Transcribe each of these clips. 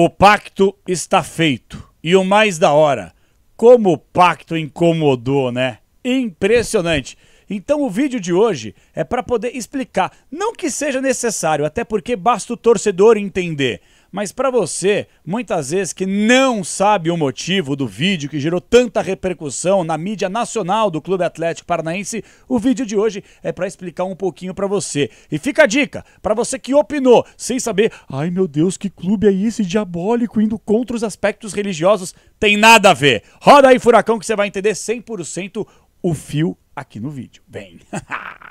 O pacto está feito. E o mais da hora, como o pacto incomodou, né? Impressionante. Então o vídeo de hoje é para poder explicar, não que seja necessário, até porque basta o torcedor entender mas para você, muitas vezes que não sabe o motivo do vídeo que gerou tanta repercussão na mídia nacional do Clube Atlético Paranaense, o vídeo de hoje é para explicar um pouquinho para você. E fica a dica, para você que opinou sem saber, ai meu Deus, que clube é esse diabólico indo contra os aspectos religiosos? Tem nada a ver. Roda aí furacão que você vai entender 100% o fio aqui no vídeo. Bem.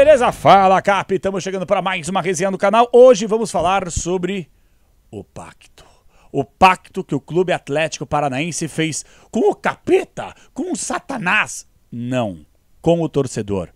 beleza? Fala, Cap! Estamos chegando para mais uma resenha no canal. Hoje vamos falar sobre o pacto. O pacto que o Clube Atlético Paranaense fez com o capeta, com o Satanás. Não, com o torcedor.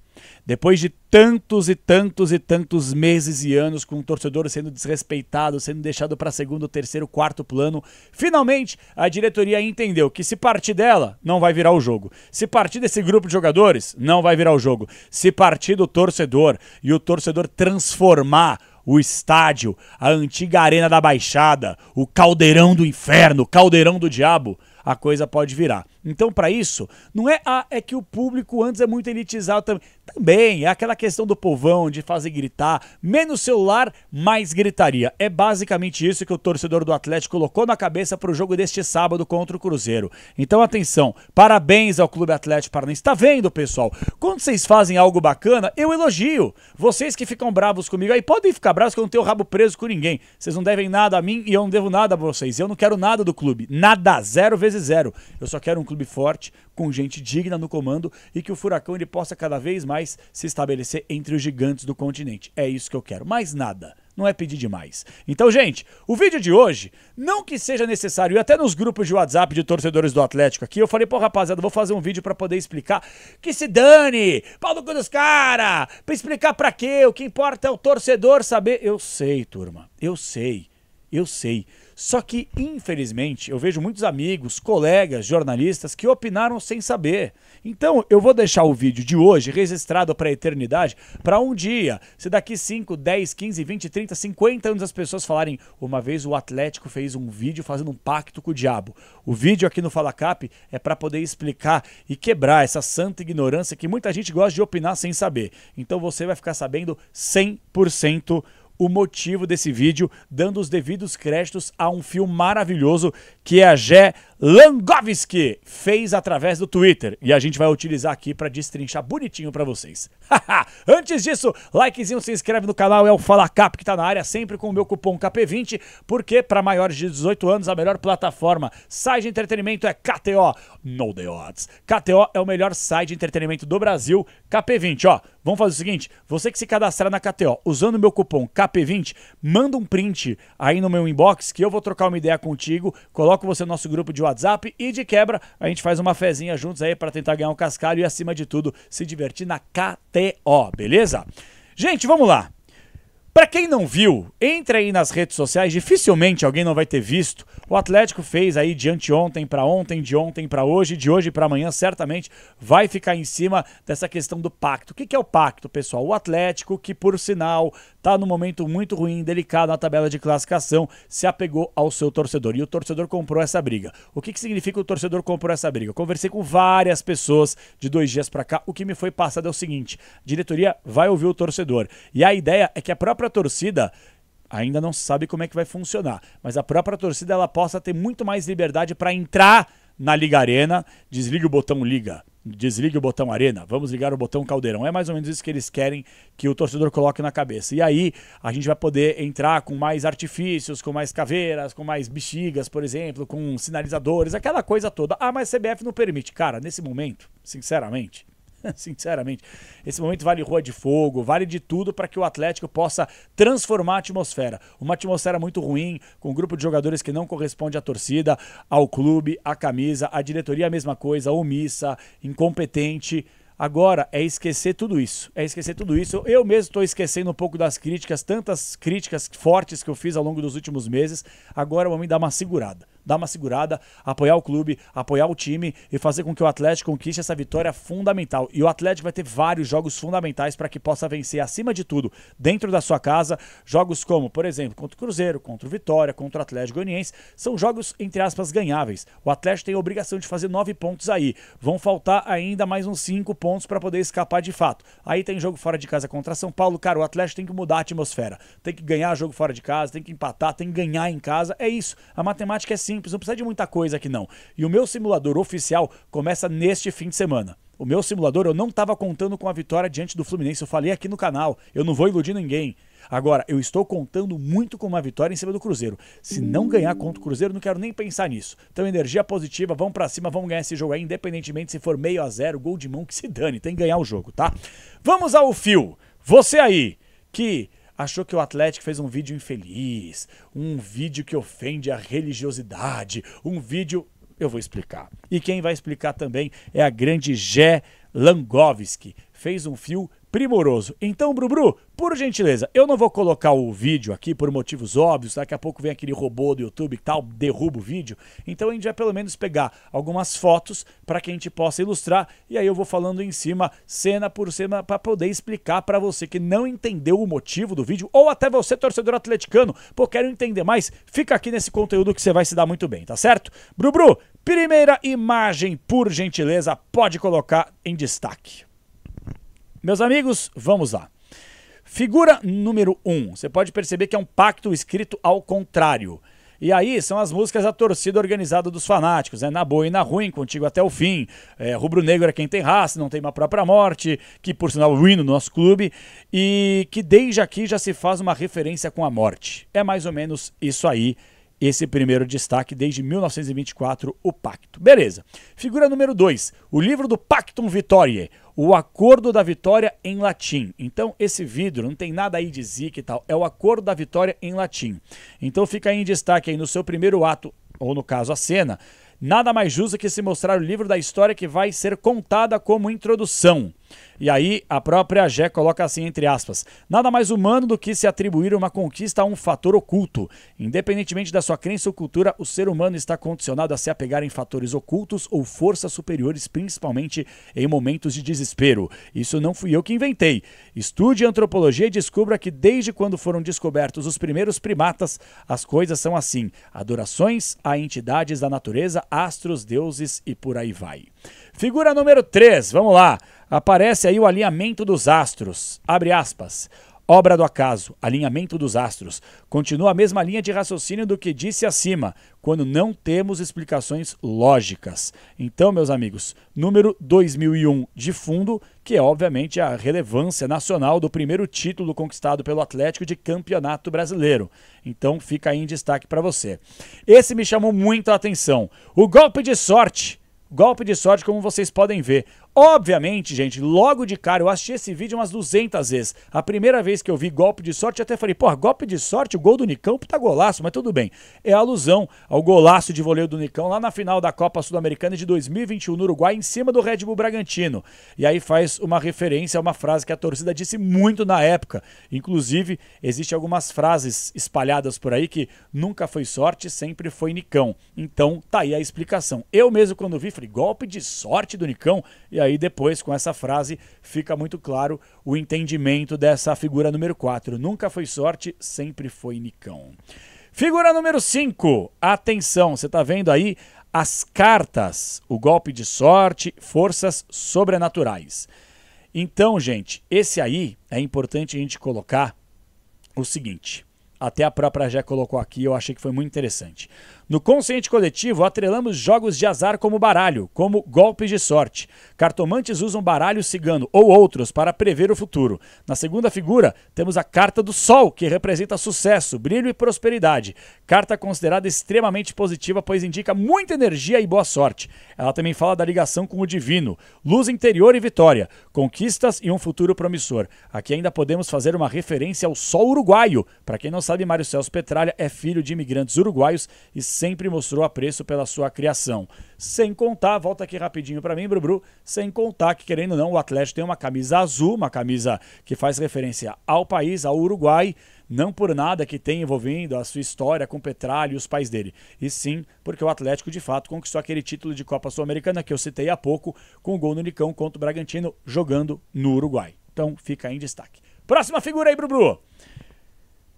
Depois de tantos e tantos e tantos meses e anos com o torcedor sendo desrespeitado, sendo deixado para segundo, terceiro, quarto plano, finalmente a diretoria entendeu que se partir dela, não vai virar o jogo. Se partir desse grupo de jogadores, não vai virar o jogo. Se partir do torcedor e o torcedor transformar o estádio, a antiga Arena da Baixada, o caldeirão do inferno, o caldeirão do diabo, a coisa pode virar. Então, para isso, não é ah, é que o público antes é muito elitizado também. Também é aquela questão do povão de fazer gritar, menos celular, mais gritaria. É basicamente isso que o torcedor do Atlético colocou na cabeça para o jogo deste sábado contra o Cruzeiro. Então, atenção, parabéns ao Clube Atlético Paranaense. Está vendo, pessoal? Quando vocês fazem algo bacana, eu elogio. Vocês que ficam bravos comigo aí podem ficar bravos que eu não tenho rabo preso com ninguém. Vocês não devem nada a mim e eu não devo nada a vocês. Eu não quero nada do clube. Nada, zero vezes zero. Eu só quero um clube clube forte, com gente digna no comando e que o Furacão ele possa cada vez mais se estabelecer entre os gigantes do continente. É isso que eu quero. Mais nada não é pedir demais. Então, gente, o vídeo de hoje, não que seja necessário, e até nos grupos de WhatsApp de torcedores do Atlético aqui, eu falei, pô, rapaziada, vou fazer um vídeo para poder explicar que se dane, pau no cu dos cara, pra explicar pra quê, o que importa é o torcedor saber. Eu sei, turma, eu sei, eu sei. Só que, infelizmente, eu vejo muitos amigos, colegas, jornalistas que opinaram sem saber. Então, eu vou deixar o vídeo de hoje registrado para a eternidade, para um dia. Se daqui 5, 10, 15, 20, 30, 50 anos as pessoas falarem, uma vez o Atlético fez um vídeo fazendo um pacto com o diabo. O vídeo aqui no Fala Cap é para poder explicar e quebrar essa santa ignorância que muita gente gosta de opinar sem saber. Então, você vai ficar sabendo 100% o motivo desse vídeo, dando os devidos créditos a um filme maravilhoso que é a Jé Langovski fez através do Twitter e a gente vai utilizar aqui para destrinchar bonitinho para vocês. Antes disso, likezinho, se inscreve no canal, é o Fala Cap que está na área sempre com o meu cupom KP20, porque para maiores de 18 anos a melhor plataforma site de entretenimento é KTO, no the odds. KTO é o melhor site de entretenimento do Brasil, KP20, ó. Vamos fazer o seguinte, você que se cadastrar na KTO usando o meu cupom KP20, manda um print aí no meu inbox que eu vou trocar uma ideia contigo, coloco você no nosso grupo de WhatsApp e de quebra a gente faz uma fezinha juntos aí para tentar ganhar um cascalho e acima de tudo se divertir na KTO, beleza? Gente, vamos lá. Para quem não viu, entre aí nas redes sociais, dificilmente alguém não vai ter visto. O Atlético fez aí de anteontem para ontem, de ontem para hoje, de hoje para amanhã, certamente vai ficar em cima dessa questão do pacto. O que, que é o pacto, pessoal? O Atlético, que por sinal está num momento muito ruim, delicado na tabela de classificação, se apegou ao seu torcedor e o torcedor comprou essa briga. O que, que significa o torcedor comprou essa briga? Eu conversei com várias pessoas de dois dias para cá. O que me foi passado é o seguinte: diretoria vai ouvir o torcedor e a ideia é que a própria própria torcida ainda não sabe como é que vai funcionar, mas a própria torcida ela possa ter muito mais liberdade para entrar na Liga Arena, desliga o botão liga, desligue o botão arena, vamos ligar o botão caldeirão. É mais ou menos isso que eles querem que o torcedor coloque na cabeça. E aí a gente vai poder entrar com mais artifícios, com mais caveiras, com mais bexigas, por exemplo, com sinalizadores, aquela coisa toda. Ah, mas CBF não permite. Cara, nesse momento, sinceramente, Sinceramente, esse momento vale rua de fogo, vale de tudo para que o Atlético possa transformar a atmosfera. Uma atmosfera muito ruim, com um grupo de jogadores que não corresponde à torcida, ao clube, à camisa, à diretoria a mesma coisa, omissa, incompetente. Agora é esquecer tudo isso. É esquecer tudo isso. Eu mesmo estou esquecendo um pouco das críticas, tantas críticas fortes que eu fiz ao longo dos últimos meses. Agora é o momento dar uma segurada dar uma segurada, apoiar o clube, apoiar o time e fazer com que o Atlético conquiste essa vitória fundamental. E o Atlético vai ter vários jogos fundamentais para que possa vencer, acima de tudo, dentro da sua casa, jogos como, por exemplo, contra o Cruzeiro, contra o Vitória, contra o Atlético Goianiense, são jogos, entre aspas, ganháveis. O Atlético tem a obrigação de fazer nove pontos aí. Vão faltar ainda mais uns cinco pontos para poder escapar de fato. Aí tem jogo fora de casa contra São Paulo. Cara, o Atlético tem que mudar a atmosfera. Tem que ganhar jogo fora de casa, tem que empatar, tem que ganhar em casa. É isso. A matemática é simples simples, não precisa de muita coisa aqui não. E o meu simulador oficial começa neste fim de semana. O meu simulador, eu não estava contando com a vitória diante do Fluminense. Eu falei aqui no canal, eu não vou iludir ninguém. Agora, eu estou contando muito com uma vitória em cima do Cruzeiro. Se não ganhar contra o Cruzeiro, não quero nem pensar nisso. Então, energia positiva, vamos para cima, vamos ganhar esse jogo aí, independentemente se for meio a zero, gol de mão, que se dane, tem que ganhar o jogo, tá? Vamos ao fio. Você aí, que achou que o Atlético fez um vídeo infeliz, um vídeo que ofende a religiosidade, um vídeo. Eu vou explicar. E quem vai explicar também é a grande Jé Langovski. Fez um fio primoroso. Então, Brubru, por gentileza, eu não vou colocar o vídeo aqui por motivos óbvios, daqui a pouco vem aquele robô do YouTube e tal, derruba o vídeo. Então a gente vai pelo menos pegar algumas fotos para que a gente possa ilustrar e aí eu vou falando em cima, cena por cena, para poder explicar para você que não entendeu o motivo do vídeo ou até você torcedor atleticano, pô, quero entender mais, fica aqui nesse conteúdo que você vai se dar muito bem, tá certo? Brubru, primeira imagem, por gentileza, pode colocar em destaque. Meus amigos, vamos lá. Figura número 1. Um. Você pode perceber que é um pacto escrito ao contrário. E aí são as músicas da torcida organizada dos fanáticos, né? Na boa e na ruim, contigo até o fim. É, Rubro Negro é quem tem raça, não tem uma própria morte, que por sinal ruim no nosso clube, e que desde aqui já se faz uma referência com a morte. É mais ou menos isso aí, esse primeiro destaque desde 1924, o Pacto. Beleza. Figura número 2, o livro do Pactum Vitoriae, o acordo da vitória em latim. Então, esse vidro não tem nada aí de zica e tal, é o acordo da vitória em latim. Então, fica aí em destaque aí no seu primeiro ato, ou no caso a cena, nada mais justo que se mostrar o livro da história que vai ser contada como introdução. E aí a própria Jé coloca assim entre aspas: nada mais humano do que se atribuir uma conquista a um fator oculto. Independentemente da sua crença ou cultura, o ser humano está condicionado a se apegar em fatores ocultos ou forças superiores, principalmente em momentos de desespero. Isso não fui eu que inventei. Estude antropologia e descubra que desde quando foram descobertos os primeiros primatas, as coisas são assim: adorações a entidades da natureza, astros, deuses e por aí vai. Figura número 3, vamos lá. Aparece aí o alinhamento dos astros. Abre aspas. Obra do acaso, alinhamento dos astros. Continua a mesma linha de raciocínio do que disse acima, quando não temos explicações lógicas. Então, meus amigos, número 2001 de fundo, que é obviamente a relevância nacional do primeiro título conquistado pelo Atlético de Campeonato Brasileiro. Então, fica aí em destaque para você. Esse me chamou muito a atenção. O golpe de sorte. Golpe de sorte, como vocês podem ver. Obviamente, gente, logo de cara, eu assisti esse vídeo umas 200 vezes. A primeira vez que eu vi golpe de sorte, até falei, pô, golpe de sorte, o gol do Nicão puta golaço, mas tudo bem. É alusão ao golaço de voleio do Nicão lá na final da Copa Sul-Americana de 2021 no Uruguai, em cima do Red Bull Bragantino. E aí faz uma referência a uma frase que a torcida disse muito na época. Inclusive, existem algumas frases espalhadas por aí que nunca foi sorte, sempre foi Nicão. Então, tá aí a explicação. Eu mesmo, quando vi, falei, golpe de sorte do Nicão. E aí depois, com essa frase, fica muito claro o entendimento dessa figura número 4. Nunca foi sorte, sempre foi Nicão. Figura número 5. Atenção, você está vendo aí as cartas, o golpe de sorte, forças sobrenaturais. Então, gente, esse aí é importante a gente colocar o seguinte. Até a própria já colocou aqui, eu achei que foi muito interessante. No consciente coletivo, atrelamos jogos de azar como baralho, como golpes de sorte. Cartomantes usam baralho cigano ou outros para prever o futuro. Na segunda figura, temos a carta do sol, que representa sucesso, brilho e prosperidade. Carta considerada extremamente positiva, pois indica muita energia e boa sorte. Ela também fala da ligação com o divino, luz interior e vitória, conquistas e um futuro promissor. Aqui ainda podemos fazer uma referência ao sol uruguaio. Para quem não sabe, Mário Celso Petralha é filho de imigrantes uruguaios e sempre mostrou apreço pela sua criação. Sem contar, volta aqui rapidinho para mim, Brubru, sem contar que, querendo ou não, o Atlético tem uma camisa azul, uma camisa que faz referência ao país, ao Uruguai, não por nada que tem envolvendo a sua história com Petralha e os pais dele, e sim porque o Atlético de fato conquistou aquele título de Copa Sul-Americana que eu citei há pouco, com o gol no Nicão contra o Bragantino, jogando no Uruguai. Então fica em destaque. Próxima figura aí, Brubru.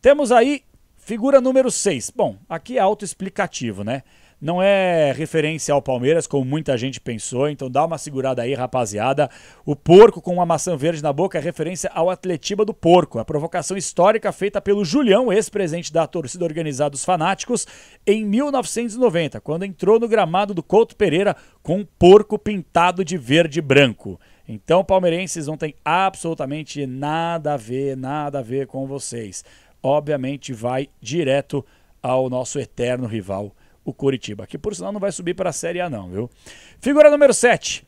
Temos aí Figura número 6. Bom, aqui é autoexplicativo, né? Não é referência ao Palmeiras, como muita gente pensou, então dá uma segurada aí, rapaziada. O porco com uma maçã verde na boca é referência ao Atletiba do Porco, a provocação histórica feita pelo Julião, ex-presidente da torcida organizada dos Fanáticos, em 1990, quando entrou no gramado do Couto Pereira com um porco pintado de verde e branco. Então, palmeirenses não tem absolutamente nada a ver, nada a ver com vocês obviamente vai direto ao nosso eterno rival, o Curitiba, que por sinal não vai subir para a Série A não, viu? Figura número 7.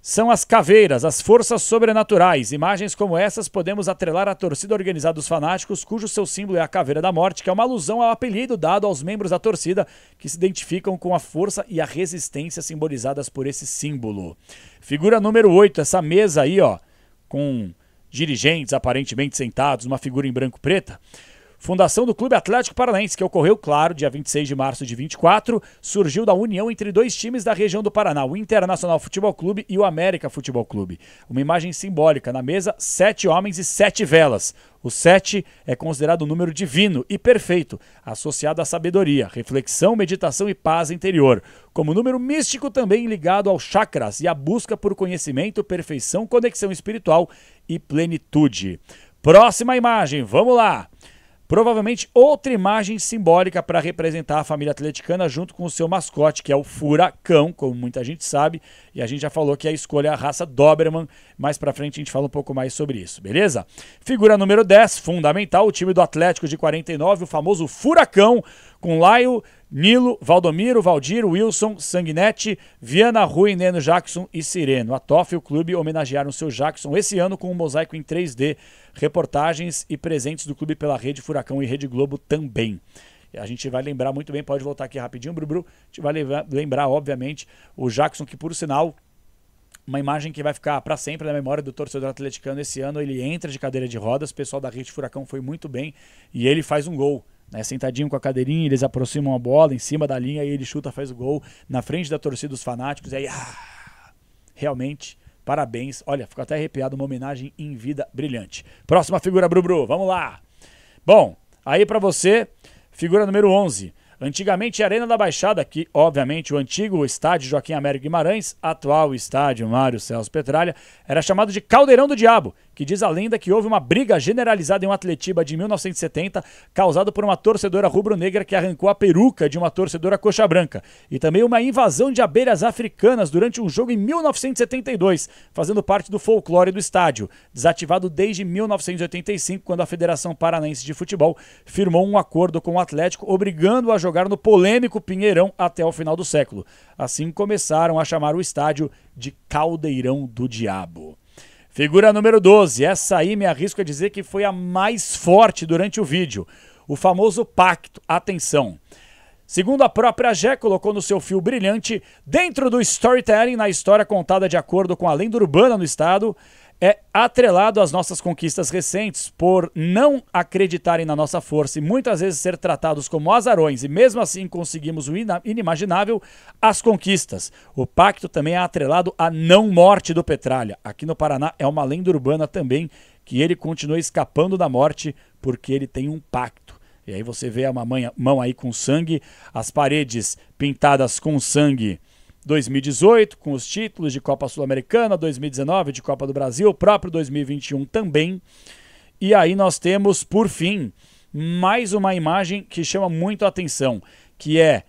São as caveiras, as forças sobrenaturais. Imagens como essas podemos atrelar à torcida organizada dos fanáticos, cujo seu símbolo é a caveira da morte, que é uma alusão ao apelido dado aos membros da torcida que se identificam com a força e a resistência simbolizadas por esse símbolo. Figura número 8, essa mesa aí, ó, com dirigentes aparentemente sentados, uma figura em branco preta. Fundação do Clube Atlético Paranaense, que ocorreu, claro, dia 26 de março de 24, surgiu da união entre dois times da região do Paraná, o Internacional Futebol Clube e o América Futebol Clube. Uma imagem simbólica. Na mesa, sete homens e sete velas. O sete é considerado um número divino e perfeito, associado à sabedoria, reflexão, meditação e paz interior. Como número místico também ligado aos chakras e à busca por conhecimento, perfeição, conexão espiritual e plenitude. Próxima imagem, vamos lá! Provavelmente outra imagem simbólica para representar a família atleticana junto com o seu mascote, que é o furacão, como muita gente sabe, e a gente já falou que é a escolha é a raça Doberman, mais para frente a gente fala um pouco mais sobre isso, beleza? Figura número 10, fundamental, o time do Atlético de 49, o famoso furacão, com Laio Nilo, Valdomiro, Valdir, Wilson, Sanguinete, Viana, Rui, Neno, Jackson e Sireno. A Toff e o clube homenagearam seu Jackson esse ano com um mosaico em 3D, reportagens e presentes do clube pela Rede Furacão e Rede Globo também. A gente vai lembrar muito bem, pode voltar aqui rapidinho, Brubru. A gente vai lembrar, obviamente, o Jackson, que por sinal uma imagem que vai ficar para sempre na memória do torcedor atleticano esse ano. Ele entra de cadeira de rodas, o pessoal da Rede Furacão foi muito bem e ele faz um gol né, sentadinho com a cadeirinha, eles aproximam a bola em cima da linha e ele chuta, faz o gol na frente da torcida dos fanáticos. E aí, ah, realmente, parabéns. Olha, fico até arrepiado, uma homenagem em vida brilhante. Próxima figura, Brubru, vamos lá. Bom, aí para você, figura número 11. Antigamente Arena da Baixada, que obviamente o antigo estádio Joaquim Américo Guimarães, atual estádio Mário Celso Petralha, era chamado de Caldeirão do Diabo, que diz a lenda que houve uma briga generalizada em um Atletiba de 1970, causada por uma torcedora rubro-negra que arrancou a peruca de uma torcedora coxa branca, e também uma invasão de abelhas africanas durante um jogo em 1972, fazendo parte do folclore do estádio, desativado desde 1985, quando a Federação Paranaense de Futebol firmou um acordo com o Atlético, obrigando-o a jogar no polêmico Pinheirão até o final do século. Assim começaram a chamar o estádio de Caldeirão do Diabo. Figura número 12, essa aí me arrisco a dizer que foi a mais forte durante o vídeo. O famoso pacto, atenção. Segundo a própria Jé, colocou no seu fio brilhante, dentro do storytelling, na história contada de acordo com a lenda urbana no estado, é atrelado às nossas conquistas recentes por não acreditarem na nossa força e muitas vezes ser tratados como azarões e mesmo assim conseguimos o inimaginável, as conquistas. O pacto também é atrelado à não morte do Petralha. Aqui no Paraná é uma lenda urbana também que ele continua escapando da morte porque ele tem um pacto. E aí você vê a mamãe, mão aí com sangue, as paredes pintadas com sangue 2018 com os títulos de Copa Sul-Americana, 2019 de Copa do Brasil, o próprio 2021 também. E aí nós temos, por fim, mais uma imagem que chama muito a atenção, que é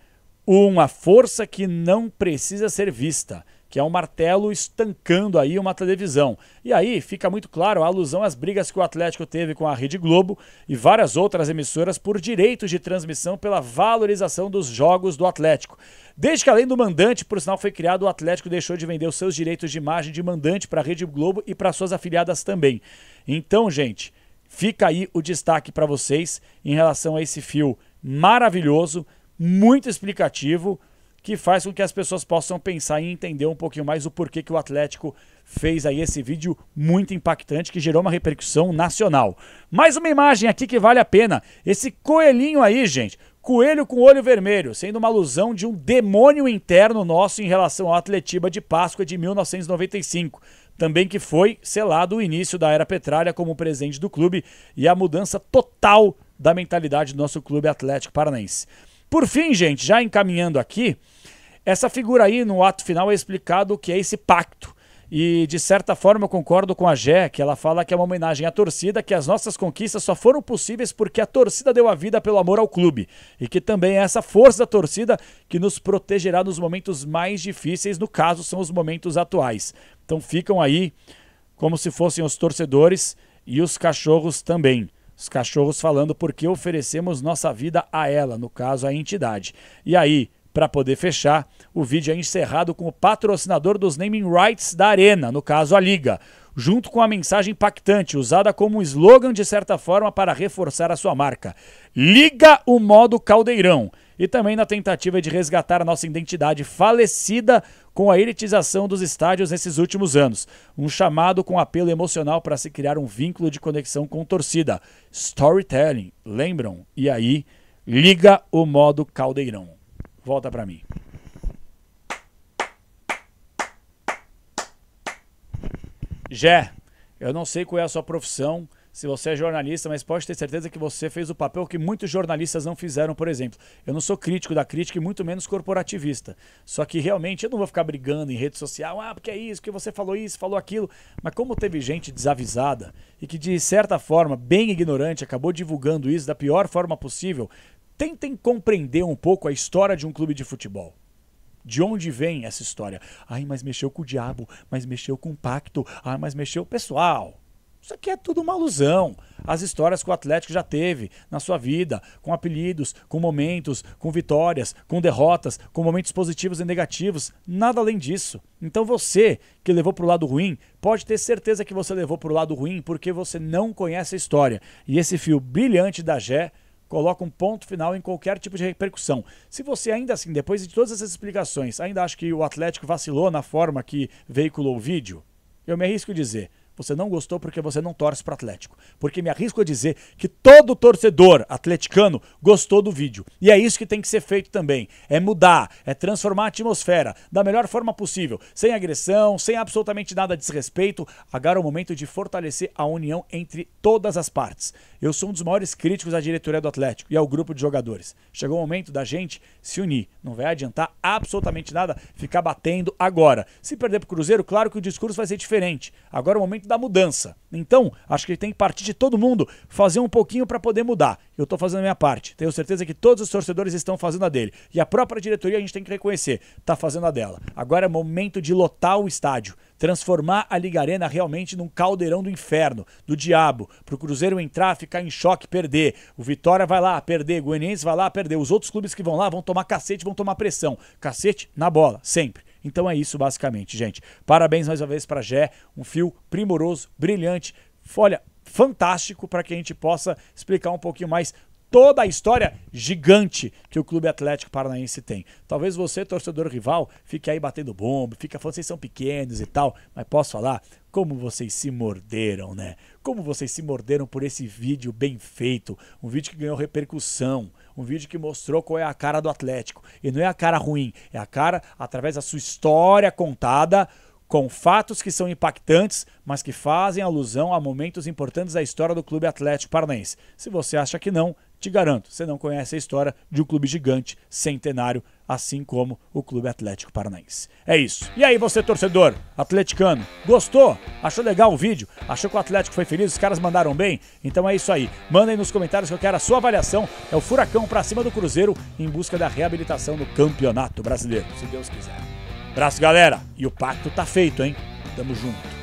uma força que não precisa ser vista, que é um martelo estancando aí uma televisão. E aí fica muito claro a alusão às brigas que o Atlético teve com a Rede Globo e várias outras emissoras por direitos de transmissão pela valorização dos jogos do Atlético. Desde que, além do mandante, por sinal, foi criado, o Atlético deixou de vender os seus direitos de imagem de mandante para a Rede Globo e para suas afiliadas também. Então, gente, fica aí o destaque para vocês em relação a esse fio maravilhoso, muito explicativo, que faz com que as pessoas possam pensar e entender um pouquinho mais o porquê que o Atlético fez aí esse vídeo muito impactante que gerou uma repercussão nacional. Mais uma imagem aqui que vale a pena. Esse coelhinho aí, gente, Coelho com olho vermelho, sendo uma alusão de um demônio interno nosso em relação ao Atletiba de Páscoa de 1995, também que foi selado o início da era Petralha como presente do clube e a mudança total da mentalidade do nosso clube Atlético Paranaense. Por fim, gente, já encaminhando aqui, essa figura aí no ato final é explicado o que é esse pacto. E, de certa forma, eu concordo com a Jé, que ela fala que é uma homenagem à torcida, que as nossas conquistas só foram possíveis porque a torcida deu a vida pelo amor ao clube. E que também é essa força da torcida que nos protegerá nos momentos mais difíceis, no caso, são os momentos atuais. Então ficam aí como se fossem os torcedores e os cachorros também. Os cachorros falando porque oferecemos nossa vida a ela, no caso, a entidade. E aí, para poder fechar, o vídeo é encerrado com o patrocinador dos naming rights da Arena, no caso a Liga, junto com a mensagem impactante, usada como slogan de certa forma para reforçar a sua marca. Liga o modo caldeirão e também na tentativa de resgatar a nossa identidade falecida com a elitização dos estádios nesses últimos anos. Um chamado com apelo emocional para se criar um vínculo de conexão com torcida. Storytelling, lembram? E aí, liga o modo caldeirão. Volta para mim. Jé, eu não sei qual é a sua profissão, se você é jornalista, mas pode ter certeza que você fez o papel que muitos jornalistas não fizeram, por exemplo. Eu não sou crítico da crítica e muito menos corporativista. Só que realmente eu não vou ficar brigando em rede social, ah, porque é isso, porque você falou isso, falou aquilo. Mas como teve gente desavisada e que de certa forma, bem ignorante, acabou divulgando isso da pior forma possível, Tentem compreender um pouco a história de um clube de futebol. De onde vem essa história? Ai, mas mexeu com o diabo, mas mexeu com o pacto, ai, mas mexeu. Pessoal, isso aqui é tudo uma alusão. As histórias que o Atlético já teve na sua vida, com apelidos, com momentos, com vitórias, com derrotas, com momentos positivos e negativos, nada além disso. Então você que levou para o lado ruim, pode ter certeza que você levou para o lado ruim porque você não conhece a história. E esse fio brilhante da Gé. Gé coloca um ponto final em qualquer tipo de repercussão. Se você ainda assim, depois de todas essas explicações, ainda acha que o Atlético vacilou na forma que veiculou o vídeo, eu me arrisco a dizer, você não gostou porque você não torce para Atlético. Porque me arrisco a dizer que todo torcedor atleticano gostou do vídeo. E é isso que tem que ser feito também. É mudar, é transformar a atmosfera da melhor forma possível, sem agressão, sem absolutamente nada de desrespeito. Agora é o momento de fortalecer a união entre todas as partes. Eu sou um dos maiores críticos à diretoria do Atlético e ao grupo de jogadores. Chegou o momento da gente se unir. Não vai adiantar absolutamente nada ficar batendo agora. Se perder pro Cruzeiro, claro que o discurso vai ser diferente. Agora é o momento momento da mudança. Então, acho que tem que partir de todo mundo, fazer um pouquinho para poder mudar. Eu estou fazendo a minha parte. Tenho certeza que todos os torcedores estão fazendo a dele. E a própria diretoria a gente tem que reconhecer, está fazendo a dela. Agora é momento de lotar o estádio, transformar a Liga Arena realmente num caldeirão do inferno, do diabo, para o Cruzeiro entrar, ficar em choque, perder. O Vitória vai lá perder, o Goianiense vai lá perder. Os outros clubes que vão lá vão tomar cacete, vão tomar pressão. Cacete na bola, sempre. Então é isso basicamente, gente. Parabéns mais uma vez para Gé, um fio primoroso, brilhante, folha fantástico para que a gente possa explicar um pouquinho mais toda a história gigante que o Clube Atlético Paranaense tem. Talvez você, torcedor rival, fique aí batendo bomba, fica falando vocês são pequenos e tal, mas posso falar como vocês se morderam, né? Como vocês se morderam por esse vídeo bem feito, um vídeo que ganhou repercussão, um vídeo que mostrou qual é a cara do Atlético. E não é a cara ruim, é a cara através da sua história contada, com fatos que são impactantes, mas que fazem alusão a momentos importantes da história do Clube Atlético Paranaense. Se você acha que não, te garanto, você não conhece a história de um clube gigante, centenário, assim como o Clube Atlético Paranaense. É isso. E aí, você torcedor atleticano, gostou? Achou legal o vídeo? Achou que o Atlético foi feliz? Os caras mandaram bem? Então é isso aí. Mandem nos comentários que eu quero a sua avaliação. É o furacão para cima do Cruzeiro em busca da reabilitação no Campeonato Brasileiro, se Deus quiser. Abraço, galera. E o pacto tá feito, hein? Tamo junto.